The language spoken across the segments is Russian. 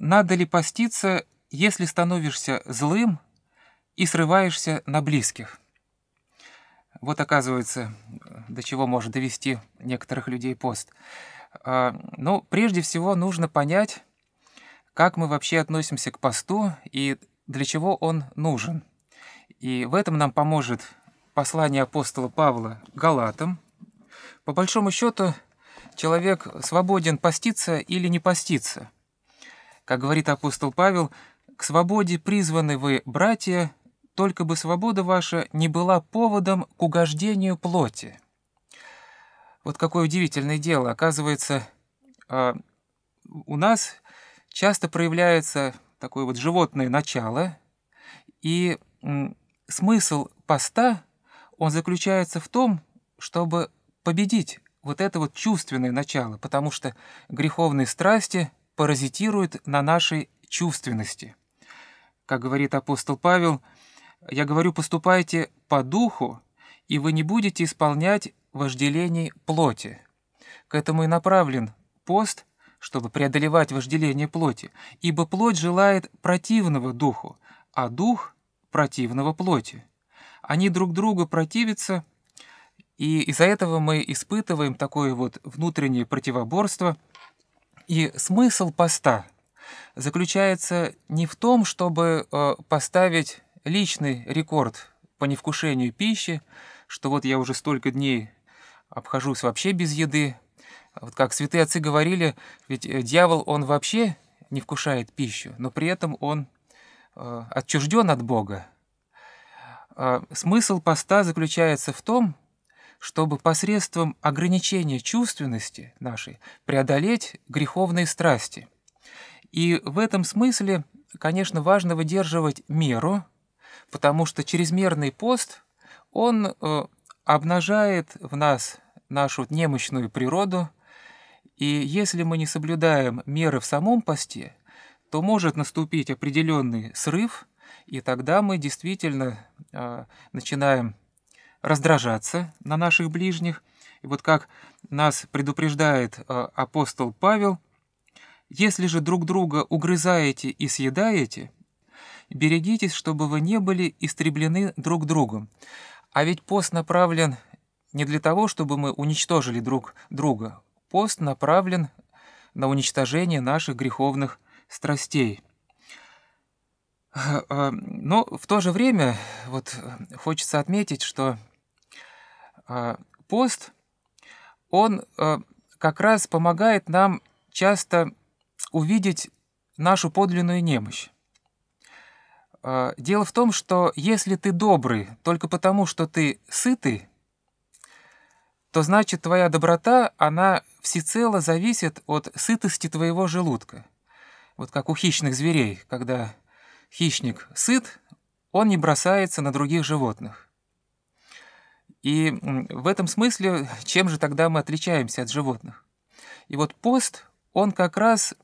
Надо ли поститься, если становишься злым и срываешься на близких? Вот оказывается, до чего может довести некоторых людей пост. А, Но ну, прежде всего нужно понять, как мы вообще относимся к посту и для чего он нужен. И в этом нам поможет послание апостола Павла Галатам. По большому счету, человек свободен поститься или не поститься – как говорит апостол Павел, «К свободе призваны вы, братья, только бы свобода ваша не была поводом к угождению плоти». Вот какое удивительное дело. Оказывается, а, у нас часто проявляется такое вот животное начало, и смысл поста, он заключается в том, чтобы победить вот это вот чувственное начало, потому что греховные страсти, паразитирует на нашей чувственности. Как говорит апостол Павел, «Я говорю, поступайте по духу, и вы не будете исполнять вожделений плоти». К этому и направлен пост, чтобы преодолевать вожделение плоти, ибо плоть желает противного духу, а дух — противного плоти. Они друг другу противятся, и из-за этого мы испытываем такое вот внутреннее противоборство — и смысл поста заключается не в том, чтобы э, поставить личный рекорд по невкушению пищи, что вот я уже столько дней обхожусь вообще без еды. Вот как святые отцы говорили, ведь э, дьявол, он вообще не вкушает пищу, но при этом он э, отчужден от Бога. Смысл поста заключается в том, чтобы посредством ограничения чувственности нашей преодолеть греховные страсти. И в этом смысле, конечно, важно выдерживать меру, потому что чрезмерный пост, он э, обнажает в нас нашу немощную природу, и если мы не соблюдаем меры в самом посте, то может наступить определенный срыв, и тогда мы действительно э, начинаем раздражаться на наших ближних. И вот как нас предупреждает э, апостол Павел, «Если же друг друга угрызаете и съедаете, берегитесь, чтобы вы не были истреблены друг другом». А ведь пост направлен не для того, чтобы мы уничтожили друг друга. Пост направлен на уничтожение наших греховных страстей – Э, э, но в то же время вот хочется отметить, что э, пост, он как раз помогает нам часто увидеть нашу подлинную немощь. Дело в том, что если ты добрый только потому, что ты сытый, то значит твоя доброта, она всецело зависит от сытости твоего желудка. Вот как у хищных зверей, когда хищник сыт, он не бросается на других животных. И в этом смысле, чем же тогда мы отличаемся от животных? И вот пост, он как раз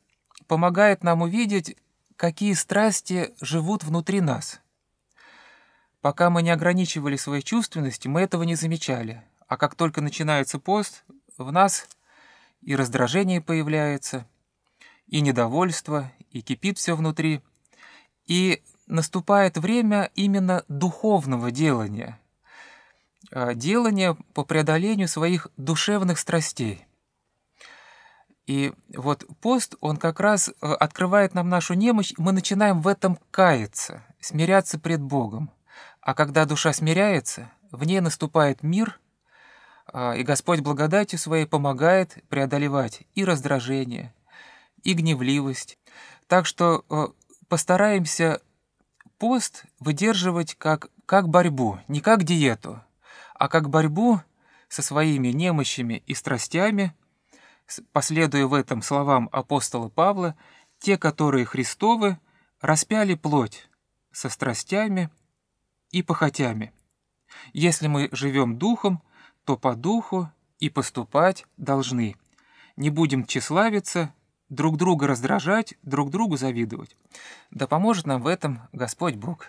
помогает нам увидеть, какие страсти живут внутри нас. Пока мы не ограничивали свои чувственности, мы этого не замечали. А как только начинается пост, в нас и раздражение появляется, и недовольство, и кипит все внутри – и наступает время именно духовного делания, а, делания по преодолению своих душевных страстей. И вот пост, он как раз э, открывает нам нашу немощь, мы начинаем в этом каяться, смиряться пред Богом. А когда душа смиряется, в ней наступает мир, а, и Господь благодатью своей помогает преодолевать и раздражение, и гневливость. Так что э, постараемся пост выдерживать как, как борьбу, не как диету, а как борьбу со своими немощами и страстями, последуя в этом словам апостола Павла, те, которые Христовы, распяли плоть со страстями и похотями. Если мы живем духом, то по духу и поступать должны. Не будем тщеславиться, друг друга раздражать, друг другу завидовать. Да поможет нам в этом Господь Бог.